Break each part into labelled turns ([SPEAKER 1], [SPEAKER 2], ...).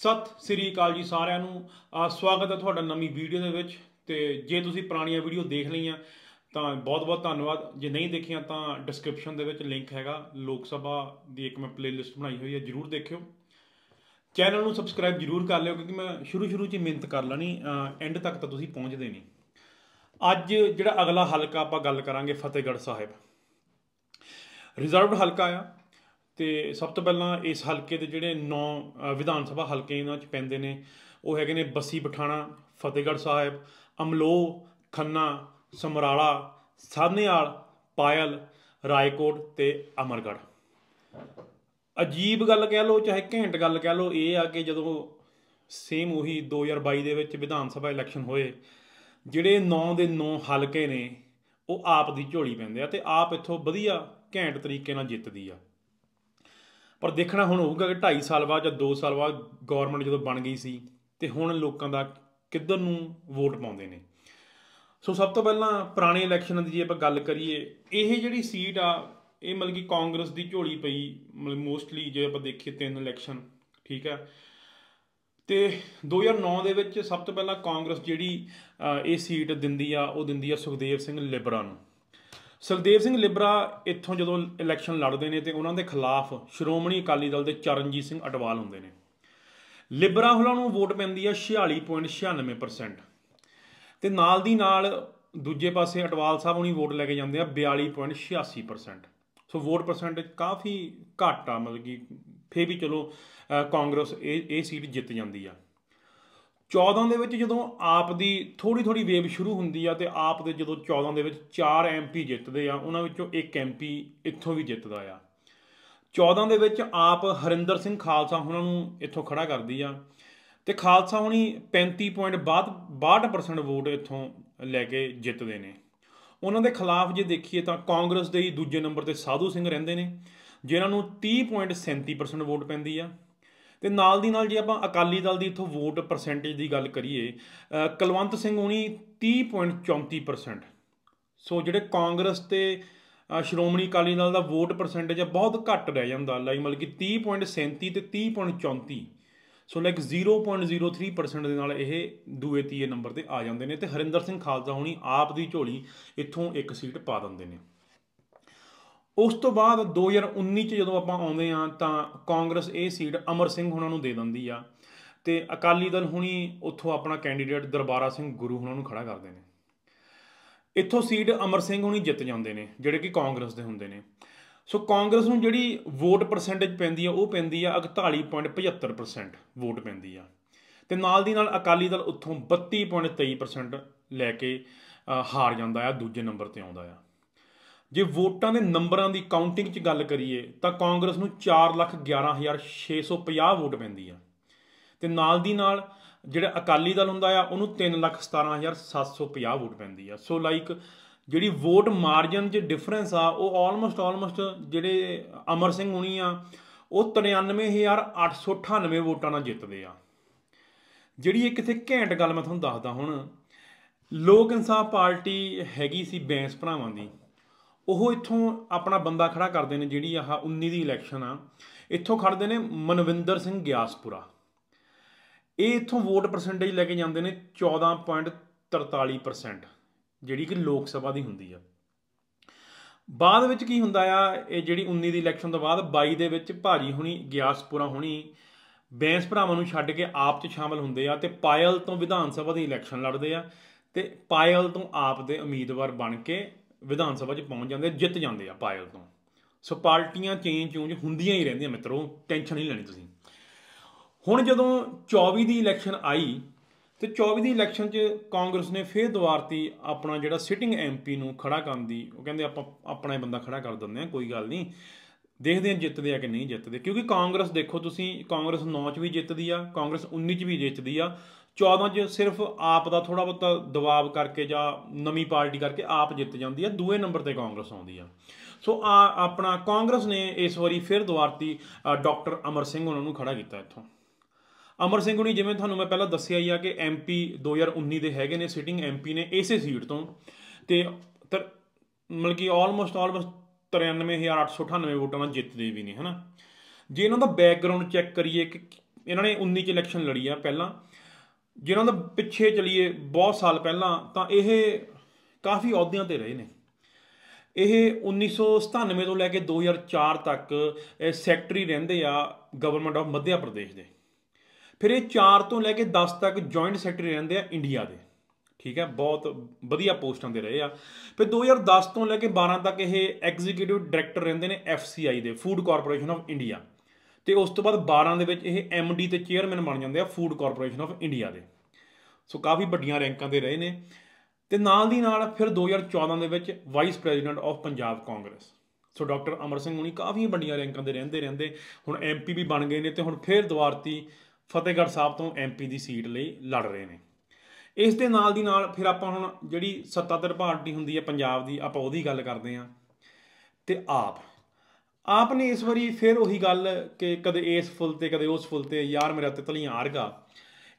[SPEAKER 1] ਸਤਿ ਸ੍ਰੀ ਅਕਾਲ ਜੀ ਸਾਰਿਆਂ ਨੂੰ ਸਵਾਗਤ ਹੈ ਤੁਹਾਡਾ ਨਵੀਂ ਵੀਡੀਓ ਦੇ ਵਿੱਚ ਤੇ ਜੇ ਤੁਸੀਂ ਪੁਰਾਣੀਆਂ ਵੀਡੀਓ ਦੇਖ ਲਈਆਂ ਤਾਂ ਬਹੁਤ-ਬਹੁਤ ਧੰਨਵਾਦ ਜੇ ਨਹੀਂ ਦੇਖੀਆਂ ਤਾਂ ਡਿਸਕ੍ਰਿਪਸ਼ਨ ਦੇ ਵਿੱਚ ਲਿੰਕ ਹੈਗਾ ਲੋਕ ਸਭਾ ਦੀ ਇੱਕ ਮੈਂ ਪਲੇਲਿਸਟ ਬਣਾਈ ਹੋਈ ਹੈ ਜਰੂਰ ਦੇਖਿਓ ਚੈਨਲ ਨੂੰ ਸਬਸਕ੍ਰਾਈਬ ਜਰੂਰ ਕਰ ਲਿਓ ਕਿਉਂਕਿ ਮੈਂ ਸ਼ੁਰੂ-ਸ਼ੁਰੂ 'ਚ ਮਿਹਨਤ ਕਰ ਲੈਣੀ ਐਂਡ ਤੱਕ ਤਾਂ ਤੁਸੀਂ ਪਹੁੰਚਦੇ ਨਹੀਂ ਅੱਜ ਜਿਹੜਾ ਅਗਲਾ ਹਲਕਾ ਆਪਾਂ ਗੱਲ ਕਰਾਂਗੇ ਫਤਿਹਗੜ੍ਹ ਸਾਹਿਬ ਰਿਜ਼ਰਵਡ ਹਲਕਾ ਆ ਤੇ ਸਭ ਤੋਂ ਪਹਿਲਾਂ ਇਸ ਹਲਕੇ ਦੇ ਜਿਹੜੇ 9 ਵਿਧਾਨ ਸਭਾ ਹਲਕੇ ਇਹਨਾਂ 'ਚ ਪੈਂਦੇ ਨੇ ਉਹ ਹੈਗੇ ਨੇ ਬੱਸੀ ਪਠਾਣਾ ਫਤਿਹਗੜ੍ਹ ਸਾਹਿਬ ਅਮਲੋ ਖੰਨਾ ਸਮਰਾਲਾ ਸਾਹਨੇਵਾਲ ਪਾਇਲ ਰਾਏਕੋਟ ਤੇ ਅਮਰਗੜ ਅਜੀਬ ਗੱਲ ਕਹਿ ਲਓ ਚਾਹੇ ਘੈਂਟ ਗੱਲ ਕਹਿ ਲਓ ਇਹ ਆ ਕਿ ਜਦੋਂ ਸੇਮ ਉਹੀ 2022 ਦੇ ਵਿੱਚ ਵਿਧਾਨ ਸਭਾ ਇਲੈਕਸ਼ਨ ਹੋਏ ਜਿਹੜੇ 9 ਦੇ 9 ਹਲਕੇ ਨੇ ਉਹ ਆਪ ਦੀ ਝੋਲੀ ਪੈਂਦੇ ਆ ਤੇ ਆਪ ਇੱਥੋਂ ਵਧੀਆ ਘੈਂਟ ਤਰੀਕੇ ਨਾਲ ਜਿੱਤਦੀ ਆ ਪਰ ਦੇਖਣਾ ਹੁਣ ਹੋਊਗਾ ਕਿ 2.5 ਸਾਲ ਬਾਅਦ ਜਾਂ 2 ਸਾਲ ਬਾਅਦ ਗਵਰਨਮੈਂਟ ਜਦੋਂ ਬਣ ਗਈ ਸੀ ਤੇ ਹੁਣ ਲੋਕਾਂ ਦਾ ਕਿੱਧਰ ਨੂੰ ਵੋਟ ਪਾਉਂਦੇ ਨੇ ਸੋ ਸਭ ਤੋਂ ਪਹਿਲਾਂ ਪੁਰਾਣੇ ਇਲੈਕਸ਼ਨਾਂ ਦੀ ਜੇ ਆਪਾਂ ਗੱਲ ਕਰੀਏ ਇਹ ਜਿਹੜੀ ਸੀਟ ਆ ਇਹ ਮਤਲਬ ਕਿ ਕਾਂਗਰਸ ਦੀ ਝੋਲੀ ਪਈ ਮਤਲਬ ਮੋਸਟਲੀ ਜੇ ਆਪਾਂ ਦੇਖੀਏ ਤਿੰਨ ਇਲੈਕਸ਼ਨ ਠੀਕ ਆ ਤੇ 2009 ਦੇ ਵਿੱਚ ਸਭ ਤੋਂ ਪਹਿਲਾਂ ਕਾਂਗਰਸ ਜਿਹੜੀ ਇਹ ਸੀਟ ਦਿੰਦੀ ਆ ਉਹ ਦਿੰਦੀ ਆ ਸੁਖਦੇਵ ਸਿੰਘ ਲਿਬਰਾ ਨੂੰ ਸਲਦੇਵ ਸਿੰਘ ਲਿਬਰਾ ਇੱਥੋਂ ਜਦੋਂ ਇਲੈਕਸ਼ਨ ਲੜਦੇ ਨੇ ਤੇ ਉਹਨਾਂ ਦੇ ਖਿਲਾਫ ਸ਼੍ਰੋਮਣੀ ਅਕਾਲੀ ਦਲ ਦੇ ਚਰਨਜੀਤ ਸਿੰਘ ਅਟਵਾਲ ਹੁੰਦੇ ਨੇ ਲਿਬਰਾ ਹੁਲਾਂ ਨੂੰ ਵੋਟ ਪੈਂਦੀ ਆ 46.96% ਤੇ ਨਾਲ ਦੀ ਨਾਲ ਦੂਜੇ ਪਾਸੇ ਅਟਵਾਲ ਸਾਹਿਬ ਉਹਨੀ ਵੋਟ ਲੈ ਕੇ ਜਾਂਦੇ ਆ 42.86% ਸੋ ਵੋਟ ਪਰਸੈਂਟੇਜ ਕਾਫੀ ਘੱਟ ਆ ਮਤਲਬ ਕਿ ਫੇਰ ਵੀ ਚਲੋ ਕਾਂਗਰਸ ਇਹ ਇਹ ਸੀਟ ਜਿੱਤ ਜਾਂਦੀ ਆ 14 ਦੇ ਵਿੱਚ ਜਦੋਂ ਆਪ ਦੀ ਥੋੜੀ ਥੋੜੀ ਵੇਵ ਸ਼ੁਰੂ ਹੁੰਦੀ ਆ ਤੇ ਆਪ ਦੇ ਜਦੋਂ 14 ਦੇ ਵਿੱਚ 4 ਐਮਪੀ ਜਿੱਤਦੇ ਆ ਉਹਨਾਂ ਵਿੱਚੋਂ ਇੱਕ ਐਮਪੀ ਇੱਥੋਂ ਵੀ ਜਿੱਤਦਾ ਆ 14 ਦੇ ਵਿੱਚ ਆਪ ਹਰਿੰਦਰ ਸਿੰਘ ਖਾਲਸਾ ਉਹਨਾਂ ਨੂੰ ਇੱਥੋਂ ਖੜਾ ਕਰਦੀ ਆ ਤੇ ਖਾਲਸਾ ਹੁਣੀ 35.62% ਵੋਟ ਇੱਥੋਂ ਲੈ ਕੇ ਜਿੱਤਦੇ ਨੇ ਉਹਨਾਂ ਦੇ ਖਿਲਾਫ ਜੇ ਦੇਖੀਏ ਤਾਂ ਕਾਂਗਰਸ ਦੇ ਹੀ ਦੂਜੇ ਨੰਬਰ ਤੇ ਸਾਧੂ ਸਿੰਘ ਰਹਿੰਦੇ ਨੇ ਜਿਨ੍ਹਾਂ ਨੂੰ 30.37% ਵੋਟ ਪੈਂਦੀ ਆ ਤੇ ਨਾਲ ਦੀ ਨਾਲ ਜੇ ਆਪਾਂ ਅਕਾਲੀ ਦਲ ਦੀ ਇਥੋਂ ਵੋਟ ਪਰਸੈਂਟੇਜ ਦੀ ਗੱਲ ਕਰੀਏ ਕਲਵੰਤ ਸਿੰਘ ਹੁਣੀ 30.34% ਸੋ ਜਿਹੜੇ ਕਾਂਗਰਸ ਤੇ ਸ਼੍ਰੋਮਣੀ ਅਕਾਲੀ ਦਲ ਦਾ ਵੋਟ ਪਰਸੈਂਟੇਜ ਆ ਬਹੁਤ ਘੱਟ ਰਹਿ ਜਾਂਦਾ ਲਾਈ ਮਤਲਬ ਕਿ 30.37 ਤੇ 30.34 ਸੋ ਲਾਈਕ 0.03% ਦੇ ਨਾਲ ਇਹ ਦੂਏ ਤੀਏ ਨੰਬਰ ਤੇ ਆ ਜਾਂਦੇ ਨੇ ਤੇ ਹਰਿੰਦਰ ਸਿੰਘ ਖਾਲਸਾ ਹੁਣੀ ਆਪ ਦੀ ਝੋਲੀ ਇਥੋਂ ਇੱਕ ਸੀਟ ਪਾ ਦਿੰਦੇ ਨੇ ਉਸ ਤੋਂ ਬਾਅਦ 2019 ਚ ਜਦੋਂ ਆਪਾਂ ਆਉਂਦੇ ਆ ਤਾਂ ਕਾਂਗਰਸ ਇਹ ਸੀਟ ਅਮਰ ਸਿੰਘ ਹੁਣਾਂ ਨੂੰ ਦੇ ਦਿੰਦੀ ਆ ਤੇ ਅਕਾਲੀ ਦਲ ਹੁਣੀ ਉੱਥੋਂ ਆਪਣਾ ਕੈਂਡੀਡੇਟ ਦਰਬਾਰਾ ਸਿੰਘ ਗੁਰੂ ਹੁਣਾਂ ਨੂੰ ਖੜਾ ਕਰਦੇ ਨੇ ਇੱਥੋਂ ਸੀਟ ਅਮਰ ਸਿੰਘ ਹੁਣੀ ਜਿੱਤ ਜਾਂਦੇ ਨੇ ਜਿਹੜੇ ਕਿ ਕਾਂਗਰਸ ਦੇ ਹੁੰਦੇ ਨੇ ਸੋ ਕਾਂਗਰਸ ਨੂੰ ਜਿਹੜੀ ਵੋਟ ਪਰਸੈਂਟੇਜ ਪੈਂਦੀ ਆ ਉਹ ਪੈਂਦੀ ਆ 41.75% ਵੋਟ ਪੈਂਦੀ ਆ ਤੇ ਨਾਲ ਦੀ ਨਾਲ ਅਕਾਲੀ ਦਲ ਉੱਥੋਂ 32.23% ਲੈ ਕੇ ਹਾਰ ਜਾਂਦਾ ਆ ਦੂਜੇ ਨੰਬਰ ਤੇ ਆਉਂਦਾ ਆ ਜੇ ਵੋਟਾਂ ਦੇ ਨੰਬਰਾਂ ਦੀ ਕਾਊਂਟਿੰਗ 'ਚ ਗੱਲ ਕਰੀਏ ਤਾਂ ਕਾਂਗਰਸ ਨੂੰ 411650 ਵੋਟ ਪੈਂਦੀ ਆ ਤੇ ਨਾਲ ਦੀ ਨਾਲ ਜਿਹੜਾ ਅਕਾਲੀ ਦਲ ਹੁੰਦਾ ਆ ਉਹਨੂੰ 317750 ਵੋਟ ਪੈਂਦੀ ਆ ਸੋ ਲਾਈਕ ਜਿਹੜੀ ਵੋਟ ਮਾਰਜਨ 'ਚ ਡਿਫਰੈਂਸ ਆ ਉਹ ਆਲਮੋਸਟ ਆਲਮੋਸਟ ਜਿਹੜੇ ਅਮਰ ਸਿੰਘ ਹੁਣੀ ਆ ਉਹ 93898 ਵੋਟਾਂ ਨਾਲ ਜਿੱਤਦੇ ਆ ਜਿਹੜੀ ਇਹ ਕਿਥੇ ਘੈਂਟ ਗੱਲ ਮੈਂ ਤੁਹਾਨੂੰ ਦੱਸਦਾ ਹੁਣ ਲੋਕ ਇਨਸਾਫ ਪਾਰਟੀ ਹੈਗੀ ਸੀ ਬੈਂਸ ਭਰਾਵਾਂ ਦੀ ਉਹ ਇੱਥੋਂ ਆਪਣਾ ਬੰਦਾ ਖੜਾ ਕਰਦੇ ਨੇ ਜਿਹੜੀ ਆਹ 19 ਦੀ ਇਲੈਕਸ਼ਨ ਆ ਇੱਥੋਂ ਖੜਦੇ ਨੇ ਮਨਵਿੰਦਰ ਸਿੰਘ ਗਿਆਸਪੁਰਾ ਇਹ ਇੱਥੋਂ ਵੋਟ ਪਰਸੈਂਟੇਜ ਲੈ ਕੇ ਜਾਂਦੇ ਨੇ 14.43% ਜਿਹੜੀ ਕਿ ਲੋਕ ਸਭਾ ਦੀ ਹੁੰਦੀ ਆ ਬਾਅਦ ਵਿੱਚ ਕੀ ਹੁੰਦਾ ਆ ਇਹ ਜਿਹੜੀ 19 ਦੀ ਇਲੈਕਸ਼ਨ ਤੋਂ ਬਾਅਦ 22 ਦੇ ਵਿੱਚ ਭਾਜੀ ਹੁਣੀ ਗਿਆਸਪੁਰਾ ਹੁਣੀ ਬੈਂਸ ਭਰਾਵਾਂ ਨੂੰ ਛੱਡ ਕੇ ਆਪ 'ਚ ਸ਼ਾਮਲ ਹੁੰਦੇ ਆ ਤੇ ਪਾਇਲ ਤੋਂ ਵਿਧਾਨ ਸਭਾ ਦੀ ਇਲੈਕਸ਼ਨ ਲੜਦੇ ਆ ਤੇ ਪਾਇਲ ਤੋਂ ਆਪ ਦੇ ਉਮੀਦਵਾਰ ਬਣ ਕੇ ਵਿਧਾਨ ਸਭਾ 'ਚ ਪਹੁੰਚ ਜਾਂਦੇ ਜਿੱਤ ਜਾਂਦੇ ਆ ਪਾਇਲ ਤੋਂ ਸੋ ਪਾਰਟੀਆਂ ਚੇਂਜ ਚੂੰਜ ਹੁੰਦੀਆਂ ਹੀ ਰਹਿੰਦੀਆਂ ਮਿੱਤਰੋ ਟੈਨਸ਼ਨ ਨਹੀਂ ਲੈਣੀ ਤੁਸੀਂ ਹੁਣ ਜਦੋਂ 24 ਦੀ ਇਲੈਕਸ਼ਨ ਆਈ ਤੇ 24 ਦੀ ਇਲੈਕਸ਼ਨ 'ਚ ਕਾਂਗਰਸ ਨੇ ਫੇਰ ਦੁਆਰਤੀ ਆਪਣਾ ਜਿਹੜਾ ਸਿਟਿੰਗ ਐਮਪੀ ਨੂੰ ਖੜਾ ਕਰਨ ਦੀ ਉਹ ਕਹਿੰਦੇ ਆਪਾਂ ਆਪਣਾ ਹੀ ਬੰਦਾ ਖੜਾ ਕਰ ਦਿੰਦੇ ਆ ਕੋਈ ਗੱਲ ਨਹੀਂ ਦੇਖਦੇ ਆ ਜਿੱਤਦੇ ਆ ਕਿ ਨਹੀਂ ਜਿੱਤਦੇ ਕਿਉਂਕਿ ਕਾਂਗਰਸ ਦੇਖੋ ਤੁਸੀਂ ਕਾਂਗਰਸ 9 'ਚ ਵੀ ਜਿੱਤਦੀ ਆ ਕਾਂਗਰਸ 19 'ਚ ਵੀ ਜਿੱਤਦੀ ਆ 14 'ਚ ਸਿਰਫ ਆਪ ਦਾ ਥੋੜਾ ਬਹੁਤ ਦਬਾਅ ਕਰਕੇ ਜਾਂ ਨਵੀਂ ਪਾਰਟੀ ਕਰਕੇ ਆਪ ਜਿੱਤ ਜਾਂਦੀ ਹੈ ਦੂਏ ਨੰਬਰ ਤੇ ਕਾਂਗਰਸ ਆਉਂਦੀ ਆ ਸੋ ਆ ਆਪਣਾ ਕਾਂਗਰਸ ਨੇ ਇਸ ਵਾਰੀ ਫਿਰ ਦੁਆਰਤੀ ਡਾਕਟਰ ਅਮਰ ਸਿੰਘ ਉਹਨਾਂ ਨੂੰ ਖੜਾ ਕੀਤਾ ਇੱਥੋਂ ਅਮਰ ਸਿੰਘ ਹੁਣੀ ਜਿਵੇਂ ਤੁਹਾਨੂੰ ਮੈਂ ਪਹਿਲਾਂ ਦੱਸਿਆ ਹੀ ਆ ਕਿ ਐਮਪੀ 2019 ਦੇ ਹੈਗੇ ਨੇ ਸਿਟਿੰਗ ਐਮਪੀ ਨੇ ਇਸੇ ਸੀਟ ਤੋਂ ਤੇ ਮਤਲਬ ਕਿ ਆਲਮੋਸਟ ਆਲਮੋਸਟ 93898 ਵੋਟਾਂ ਨਾਲ ਜਿੱਤਦੇ ਵੀ ਨੇ ਹਨਾ ਜੇ ਇਹਨਾਂ ਦਾ ਬੈਕਗ੍ਰਾਉਂਡ ਚੈੱਕ ਕਰੀਏ ਕਿ ਇਹਨਾਂ ਨੇ 19 ਚ ਇਲੈਕਸ਼ਨ ਲੜੀ ਆ ਪਹਿਲਾਂ ਜਿਨ੍ਹਾਂ ਦਾ ਪਿੱਛੇ ਚਲੀਏ ਬਹੁਤ ਸਾਲ ਪਹਿਲਾਂ ਤਾਂ ਇਹ ਕਾਫੀ ਅਹੁਦਿਆਂ ਤੇ ਰਹੇ ਨੇ ਇਹ 1997 ਤੋਂ ਲੈ ਕੇ 2004 ਤੱਕ ਸੈਕਟਰੀ ਰਹਿੰਦੇ ਆ ਗਵਰਨਮੈਂਟ ਆਫ ਮੱਧਿਆ ਪ੍ਰਦੇਸ਼ ਦੇ ਫਿਰ ਇਹ 4 ਤੋਂ ਲੈ ਕੇ 10 ਤੱਕ ਜੁਆਇੰਟ ਸੈਕਟਰੀ ਰਹਿੰਦੇ ਆ ਇੰਡੀਆ ਦੇ ਠੀਕ ਹੈ ਬਹੁਤ ਵਧੀਆ ਪੋਸਟਾਂ ਤੇ ਰਹੇ ਆ ਫਿਰ 2010 ਤੋਂ ਲੈ ਕੇ 12 ਤੱਕ ਇਹ ਐਗਜ਼ੀਕਿਊਟਿਵ ਡਾਇਰੈਕਟਰ ਰਹਿੰਦੇ ਨੇ FCI ਦੇ ਫੂਡ ਕਾਰਪੋਰੇਸ਼ਨ ਆਫ ਇੰਡੀਆ ਤੇ ਉਸ ਤੋਂ ਬਾਅਦ 12 ਦੇ ਵਿੱਚ ਇਹ ਐਮਡੀ ਤੇ ਚੇਅਰਮੈਨ ਬਣ ਜਾਂਦੇ ਆ ਫੂਡ ਕਾਰਪੋਰੇਸ਼ਨ ਆਫ ਇੰਡੀਆ ਦੇ ਸੋ ਕਾਫੀ ਵੱਡੀਆਂ ਰੈਂਕਾਂ ਤੇ ਰਹੇ ਨੇ ਤੇ ਨਾਲ ਦੀ ਨਾਲ ਫਿਰ 2014 ਦੇ ਵਿੱਚ vice president of Punjab Congress so doctor Amar Singh ਹੁਣੀ ਕਾਫੀ ਵੱਡੀਆਂ ਰੈਂਕਾਂ ਦੇ ਰਹਿੰਦੇ ਰਹਿੰਦੇ ਹੁਣ ਐਮਪੀ ਵੀ ਬਣ ਗਏ ਨੇ ਤੇ ਹੁਣ ਫਿਰ ਦੁਆਰਤੀ ਫਤਿਹਗੜ੍ਹ ਸਾਹਿਬ ਤੋਂ ਐਮਪੀ ਦੀ ਸੀਟ ਲਈ ਲੜ ਰਹੇ ਨੇ ਇਸ ਦੇ ਨਾਲ ਦੀ ਨਾਲ ਫਿਰ ਆਪਾਂ ਹੁਣ ਜਿਹੜੀ ਸੱਤਾਧਰ ਪਾਰਟੀ ਹੁੰਦੀ ਹੈ ਪੰਜਾਬ ਦੀ ਆਪਾਂ ਉਹਦੀ ਗੱਲ ਕਰਦੇ ਆਂ ਤੇ ਆਪ ਆਪ ਨੇ ਇਸ ਵਾਰੀ ਫਿਰ ਉਹੀ ਗੱਲ ਕਿ ਕਦੇ ਇਸ ਫੁੱਲ ਤੇ ਕਦੇ ਉਸ ਫੁੱਲ ਤੇ ਯਾਰ ਮੇਰਾ ਤਿਤਲੀਆਂ ਆਰਗਾ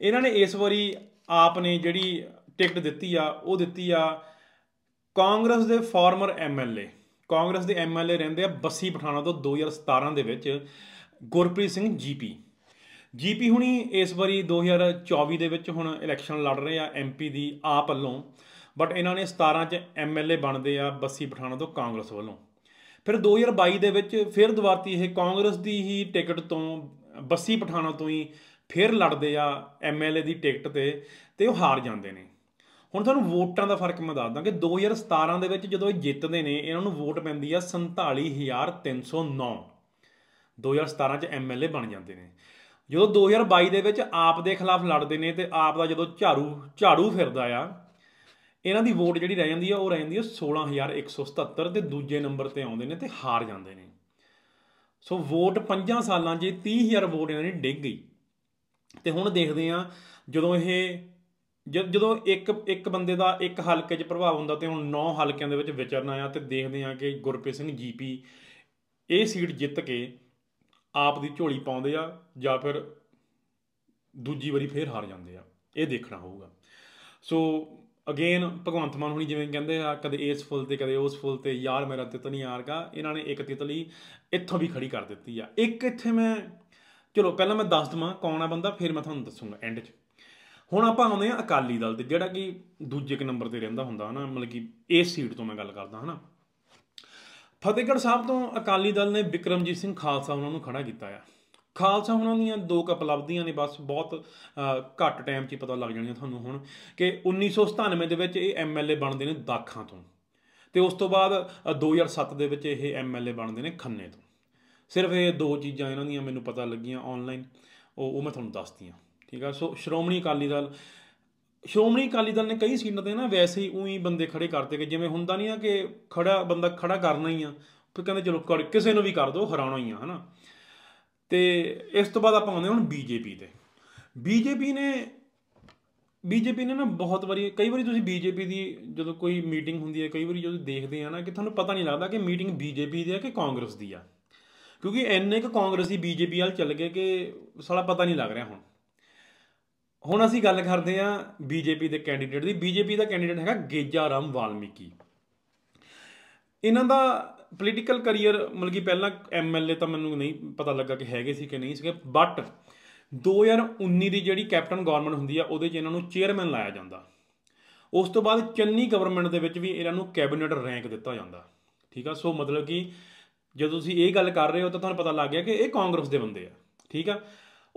[SPEAKER 1] ਇਹਨਾਂ ਨੇ ਇਸ ਵਾਰੀ ਆਪ ਨੇ ਜਿਹੜੀ ਟਿਕਟ ਦਿੱਤੀ ਆ ਉਹ ਦਿੱਤੀ ਆ ਕਾਂਗਰਸ ਦੇ ਫਾਰਮਰ ਐਮਐਲਏ ਕਾਂਗਰਸ ਦੇ ਐਮਐਲਏ ਰਹਿੰਦੇ ਆ ਬੱਸੀ ਪਠਾਣਾ ਤੋਂ 2017 ਦੇ ਵਿੱਚ ਗੁਰਪ੍ਰੀਤ ਸਿੰਘ ਜੀਪੀ ਜੀਪੀ ਹੁਣੀ ਇਸ ਵਾਰੀ 2024 ਦੇ ਵਿੱਚ ਹੁਣ ਇਲੈਕਸ਼ਨ ਲੜ ਰਹੇ ਆ ਐਮਪੀ ਦੀ ਆਪ ਵੱਲੋਂ ਬਟ ਇਹਨਾਂ ਨੇ 17 ਚ ਐਮਐਲਏ ਬਣਦੇ ਆ ਬੱਸੀ ਪਠਾਣਾ ਤੋਂ ਕਾਂਗਰਸ ਵੱਲੋਂ ਫਿਰ 2022 ਦੇ ਵਿੱਚ ਫਿਰ ਦੁਬਾਰਤੀ ਇਹ ਕਾਂਗਰਸ ਦੀ ਹੀ ਟਿਕਟ ਤੋਂ ਬੱਸੀ ਪਠਾਣਾ ਤੋਂ ਹੀ ਫਿਰ ਲੜਦੇ ਆ ਐਮਐਲਏ ਦੀ ਟਿਕਟ ਤੇ ਤੇ ਉਹ ਹਾਰ ਜਾਂਦੇ ਨੇ ਹੁਣ ਤੁਹਾਨੂੰ ਵੋਟਾਂ ਦਾ ਫਰਕ ਮੈਂ ਦੱਸ ਦਾਂ ਕਿ 2017 ਦੇ ਵਿੱਚ ਜਦੋਂ ਇਹ ਜਿੱਤਦੇ ਨੇ ਇਹਨਾਂ ਨੂੰ ਵੋਟ ਪੈਂਦੀ ਆ 47309 2017 ਚ ਐਮਐਲਏ ਬਣ ਜਾਂਦੇ ਨੇ ਜਦੋਂ 2022 ਦੇ ਵਿੱਚ ਆਪ ਦੇ ਖਿਲਾਫ ਲੜਦੇ ਨੇ ਤੇ ਆਪ ਦਾ ਜਦੋਂ ਝਾੜੂ ਝਾੜੂ ਫਿਰਦਾ ਆ ਇਹਨਾਂ ਦੀ ਵੋਟ ਜਿਹੜੀ ਰਹਿ ਜਾਂਦੀ ਆ ਉਹ ਰਹਿ ਜਾਂਦੀ ਆ 16177 ਤੇ ਦੂਜੇ ਨੰਬਰ ਤੇ ਆਉਂਦੇ ਨੇ ਤੇ ਹਾਰ ਜਾਂਦੇ ਨੇ ਸੋ ਵੋਟ 5 ਸਾਲਾਂ 'ਚ 30000 ਵੋਟ ਇਹਨਾਂ ਦੀ ਡਿੱਗ ਗਈ ਤੇ ਹੁਣ ਦੇਖਦੇ ਆ ਜਦੋਂ ਇਹ ਜਦੋਂ ਇੱਕ ਇੱਕ ਬੰਦੇ ਦਾ ਇੱਕ ਹਲਕੇ 'ਚ ਪ੍ਰਭਾਵ ਹੁੰਦਾ ਤੇ ਹੁਣ 9 ਹਲਕਿਆਂ ਦੇ ਵਿੱਚ ਵਿਚਰਨਾ ਆ ਤੇ ਦੇਖਦੇ ਆ ਕਿ ਗੁਰਪ੍ਰੀਤ ਸਿੰਘ ਜੀਪੀ ਇਹ ਸੀਟ ਜਿੱਤ ਕੇ ਆਪ ਦੀ ਝੋਲੀ ਪਾਉਂਦੇ ਆ ਜਾਂ ਫਿਰ ਦੂਜੀ ਵਾਰੀ ਫੇਰ ਹਾਰ ਜਾਂਦੇ ਆ ਇਹ ਦੇਖਣਾ ਹੋਊਗਾ ਸੋ ਅਗੇਨ ਭਗਵੰਤ ਮਾਨ ਹੁਣੀ ਜਿਵੇਂ ਕਹਿੰਦੇ ਆ ਕਦੇ ਇਸ ਫੁੱਲ ਤੇ ਕਦੇ ਉਸ ਫੁੱਲ ਤੇ ਯਾਰ ਮੇਰਾ ਤਿਤ ਯਾਰ ਆਰਗਾ ਇਹਨਾਂ ਨੇ ਇੱਕ ਤਿਤਲੀ ਇੱਥੋਂ ਵੀ ਖੜੀ ਕਰ ਦਿੱਤੀ ਆ ਇੱਕ ਇੱਥੇ ਮੈਂ ਚਲੋ ਪਹਿਲਾਂ ਮੈਂ ਦੱਸ ਦਵਾਂ ਕੌਣ ਆ ਬੰਦਾ ਫਿਰ ਮੈਂ ਤੁਹਾਨੂੰ ਦੱਸੂਗਾ ਐਂਡ 'ਚ ਹੁਣ ਆਪਾਂ ਆਉਂਦੇ ਆ ਅਕਾਲੀ ਦਲ ਤੇ ਜਿਹੜਾ ਕਿ ਦੂਜੇ ਕਿ ਨੰਬਰ ਤੇ ਰਹਿੰਦਾ ਹੁੰਦਾ ਹਨਾ ਮਤਲਬ ਕਿ ਇਸ ਸੀਟ ਤੋਂ ਮੈਂ ਗੱਲ ਕਰਦਾ ਹਨਾ ਫਤਿਹਗੜ੍ਹ ਸਾਹਿਬ ਤੋਂ ਅਕਾਲੀ ਦਲ ਨੇ ਵਿਕਰਮਜੀਤ ਸਿੰਘ ਖਾਲਸਾ ਉਹਨਾਂ ਨੂੰ ਖੜਾ ਕੀਤਾ ਆ ਖਾਲਸਾ ਹੁਣਾਂ ਦੀਆਂ ਦੋ ਕੁ ਨੇ ਬਸ ਬਹੁਤ ਘੱਟ ਟਾਈਮ 'ਚ ਪਤਾ ਲੱਗ ਜਾਣੀਆਂ ਤੁਹਾਨੂੰ ਹੁਣ ਕਿ 1997 ਦੇ ਵਿੱਚ ਇਹ ਐਮਐਲਏ ਬਣਦੇ ਨੇ ਦਾਖਾਂ ਤੋਂ ਤੇ ਉਸ ਤੋਂ ਬਾਅਦ 2007 ਦੇ ਵਿੱਚ ਇਹ ਐਮਐਲਏ ਬਣਦੇ ਨੇ ਖੰਨੇ ਤੋਂ ਸਿਰਫ ਇਹ ਦੋ ਚੀਜ਼ਾਂ ਇਹਨਾਂ ਦੀਆਂ ਮੈਨੂੰ ਪਤਾ ਲੱਗੀਆਂ ਆਨਲਾਈਨ ਉਹ ਉਹ ਮੈਂ ਤੁਹਾਨੂੰ ਦੱਸਦੀਆਂ ਠੀਕ ਆ ਸੋ ਸ਼੍ਰੋਮਣੀ ਅਕਾਲੀ ਦਲ ਸ਼੍ਰੋਮਣੀ ਅਕਾਲੀ ਦਲ ਨੇ ਕਈ ਸੀਟਾਂ ਤੇ ਨਾ ਵੈਸੇ ਹੀ ਉਹੀ ਬੰਦੇ ਖੜੇ ਕਰਦੇ ਕਿ ਜਿਵੇਂ ਹੁੰਦਾ ਨਹੀਂ ਆ ਕਿ ਖੜਾ ਬੰਦਾ ਖੜਾ ਕਰਨਾ ਹੀ ਆ ਫਿਰ ਕਹਿੰਦੇ ਚਲੋ ਕਿਸੇ ਨੂੰ ਵੀ ਕਰ ਦੋ ਹਰਾਉਣਾ ਹੀ ਆ ਹਨਾ ਤੇ ਇਸ ਤੋਂ ਬਾਅਦ ਆਪਾਂ ਆਉਂਦੇ ਹੁਣ ਬੀਜੇਪੀ ਤੇ ਬੀਜੇਪੀ ਨੇ ਬੀਜੇਪੀ ਨੇ ਨਾ ਬਹੁਤ ਵਾਰੀ ਕਈ ਵਾਰੀ ਤੁਸੀਂ ਬੀਜੇਪੀ ਦੀ ਜਦੋਂ ਕੋਈ ਮੀਟਿੰਗ ਹੁੰਦੀ ਹੈ ਕਈ ਵਾਰੀ ਜਦੋਂ ਦੇਖਦੇ ਆ ਨਾ ਕਿ ਤੁਹਾਨੂੰ ਪਤਾ ਨਹੀਂ ਲੱਗਦਾ ਕਿ ਮੀਟਿੰਗ ਬੀਜੇਪੀ ਦੀ ਆ ਕਿ ਕਾਂਗਰਸ ਦੀ ਆ ਕਿਉਂਕਿ ਇੰਨੇ ਕ ਕਾਂਗਰਸੀ ਬੀਜੇਪੀ ਵਾਲ ਚੱਲ ਗਏ ਕਿ ਸਾਲਾ ਪਤਾ ਨਹੀਂ ਲੱਗ ਰਿਹਾ ਹੁਣ ਹੁਣ ਅਸੀਂ ਗੱਲ ਕਰਦੇ ਆ ਬੀਜੇਪੀ ਦੇ ਕੈਂਡੀਡੇਟ ਦੀ ਬੀਜੇਪੀ ਦਾ ਕੈਂਡੀਡੇਟ ਹੈਗਾ ਗੇਜਾ ਰਾਮ ਵਾਲਮੀਕੀ ਇਹਨਾਂ ਦਾ ਪੋਲੀਟੀਕਲ ਕੈਰੀਅਰ ਮਤਲਬ ਕਿ ਪਹਿਲਾਂ ਐਮਐਲਏ ਤਾਂ ਮੈਨੂੰ ਨਹੀਂ ਪਤਾ ਲੱਗਾ ਕਿ ਹੈਗੇ ਸੀ ਕਿ ਨਹੀਂ ਸੀਗੇ ਬਟ 2019 ਦੀ ਜਿਹੜੀ ਕੈਪਟਨ ਗਵਰਨਮੈਂਟ ਹੁੰਦੀ ਆ ਉਹਦੇ 'ਚ ਇਹਨਾਂ ਨੂੰ ਚੇਅਰਮੈਨ ਲਾਇਆ ਜਾਂਦਾ ਉਸ ਤੋਂ ਬਾਅਦ ਚੰਨੀ ਗਵਰਨਮੈਂਟ ਦੇ ਵਿੱਚ ਵੀ ਇਹਨਾਂ ਨੂੰ ਕੈਬਨਿਟ ਰੈਂਕ ਦਿੱਤਾ ਜਾਂਦਾ ਠੀਕ ਆ ਸੋ ਮਤਲਬ ਕਿ ਜਦੋਂ ਤੁਸੀਂ ਇਹ ਗੱਲ ਕਰ ਰਹੇ ਹੋ ਤਾਂ ਤੁਹਾਨੂੰ ਪਤਾ ਲੱਗ ਗਿਆ ਕਿ ਇਹ ਕਾਂਗਰਸ ਦੇ ਬੰਦੇ ਆ ਠੀਕ ਆ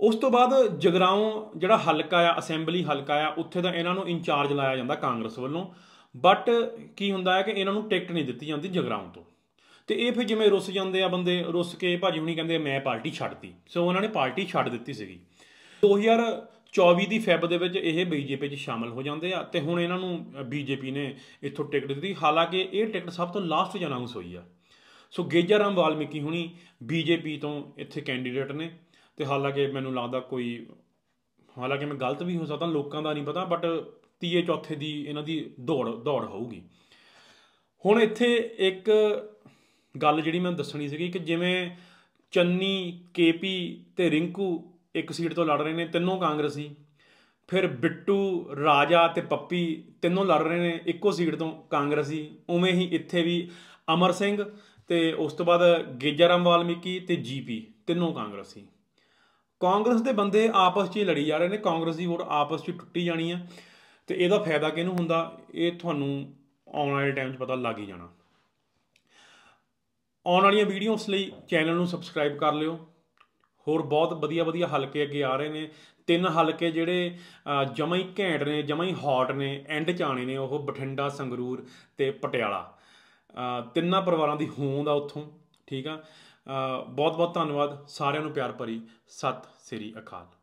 [SPEAKER 1] ਉਸ ਤੋਂ ਬਾਅਦ ਜਗਰਾਉਂ ਜਿਹੜਾ ਹਲਕਾ ਆ ਅਸੈਂਬਲੀ ਹਲਕਾ ਆ ਉੱਥੇ ਦਾ ਇਹਨਾਂ ਨੂੰ ਇੰਚਾਰਜ ਲਾਇਆ ਜਾਂਦਾ ਕਾਂਗਰਸ ਵੱਲੋਂ ਬਟ ਕੀ ਹੁੰਦਾ ਹੈ ਕਿ ਇਹਨਾਂ ਨੂੰ ਟਿਕਟ ਨਹੀਂ ਦਿੱਤੀ ਜਾਂਦੀ ਜਗਰਾਉਂ ਤੋਂ ਤੇ ਇਹ ਫਿਰ ਜਿਵੇਂ ਰੁੱਸ ਜਾਂਦੇ ਆ ਬੰਦੇ ਰੁੱਸ ਕੇ ਭਾਜੀ ਹੁਣੀ ਕਹਿੰਦੇ ਮੈਂ ਪਾਰਟੀ ਛੱਡਤੀ ਸੋ ਉਹਨਾਂ ਨੇ ਪਾਰਟੀ ਛੱਡ ਦਿੱਤੀ ਸੀਗੀ 2024 ਦੀ ਫੈਬ ਦੇ ਵਿੱਚ ਇਹ ਬੀਜੇਪੀ 'ਚ ਸ਼ਾਮਲ ਹੋ ਜਾਂਦੇ ਆ ਤੇ ਹੁਣ ਇਹਨਾਂ ਨੂੰ ਬੀਜੇਪੀ ਨੇ ਇੱਥੋਂ ਟਿਕਟ ਦਿੱਤੀ ਹਾਲਾਂਕਿ ਇਹ ਟਿਕਟ ਸਭ ਤੋਂ ਲਾਸਟ 'ਚ ਅਨਾਉਂਸ ਹੋਈ ਆ ਸੋ ਰਾਮ ਵਾਲਮੀਕੀ ਹੁਣੀ ਬੀਜੇਪੀ ਤੋਂ ਇੱਥੇ ਕੈਂਡੀਡੇਟ ਨੇ ਤੇ ਹਾਲਾਂਕਿ ਮੈਨੂੰ ਲੱਗਦਾ ਕੋਈ ਹਾਲਾਂਕਿ ਮੈਂ ਗਲਤ ਵੀ ਹੋ ਸਕਦਾ ਲੋਕਾਂ ਦਾ ਨਹੀਂ ਪਤਾ ਬਟ ਤੀਏ ਚੌਥੇ ਦੀ ਇਹਨਾਂ ਦੀ ਦੌੜ ਦੌੜ ਹੋਊਗੀ ਹੁਣ ਇੱਥੇ ਇੱਕ ਗੱਲ ਜਿਹੜੀ ਮੈਂ ਦੱਸਣੀ ਸੀਗੀ ਕਿ ਜਿਵੇਂ ਚੰਨੀ ਕੇਪੀ ਤੇ ਰਿੰਕੂ ਇੱਕ ਸੀਟ ਤੋਂ ਲੜ ਰਹੇ ਨੇ ਤਿੰਨੋਂ ਕਾਂਗਰਸੀ ਫਿਰ ਬਿੱਟੂ ਰਾਜਾ ਤੇ ਪੱਪੀ ਤਿੰਨੋਂ ਲੜ ਰਹੇ ਨੇ ਇੱਕੋ ਸੀਟ ਤੋਂ ਕਾਂਗਰਸੀ ਉਵੇਂ ਹੀ ਇੱਥੇ ਵੀ ਅਮਰ ਸਿੰਘ ਤੇ ਉਸ ਤੋਂ ਬਾਅਦ ਗੇਜਾਰਾਮ ਵਾਲਮੀਕੀ ਤੇ ਜੀਪੀ ਤਿੰਨੋਂ ਕਾਂਗਰਸੀ ਕਾਂਗਰਸ ਦੇ ਬੰਦੇ ਆਪਸ 'ਚ ਹੀ ਲੜੀ ਜਾ ਰਹੇ ਨੇ ਕਾਂਗਰਸ ਦੀ ਵੋਟ ਆਪਸ 'ਚ ਟੁੱਟੀ ਜਾਣੀ ਆ ਤੇ ਇਹਦਾ ਫਾਇਦਾ ਕਿਹਨੂੰ ਹੁੰਦਾ ਇਹ ਤੁਹਾਨੂੰ ਆਉਣ ਵਾਲੇ ਟਾਈਮ 'ਚ ਪਤਾ ਲੱਗ ਹੀ ਜਾਣਾ ਆਉਣ ਵਾਲੀਆਂ ਵੀਡੀਓਜ਼ ਲਈ ਚੈਨਲ ਨੂੰ ਸਬਸਕ੍ਰਾਈਬ ਕਰ ਲਿਓ ਹੋਰ ਬਹੁਤ ਵਧੀਆ ਵਧੀਆ ਹਲਕੇ ਅੱਗੇ ਆ ਰਹੇ ਨੇ ਤਿੰਨ ਹਲਕੇ ਜਿਹੜੇ ਜਮਾ ਹੀ ਘੈਂਟ ਨੇ ਜਮਾ ਹੀ ਹੌਟ ਨੇ ਐਂਡ ਚ ਆਣੇ ਨੇ ਉਹ ਬਠਿੰਡਾ ਸੰਗਰੂਰ ਤੇ ਪਟਿਆਲਾ ਤਿੰਨਾਂ ਪਰਿਵਾਰਾਂ ਦੀ ਹੋਂਦ ਆ ਉੱਥੋਂ ਠੀਕ ਆ ਬਹੁਤ ਬਹੁਤ ਧੰਨਵਾਦ ਸਾਰਿਆਂ ਨੂੰ ਪਿਆਰ ਭਰੀ ਸਤਿ ਸ੍ਰੀ ਅਕਾਲ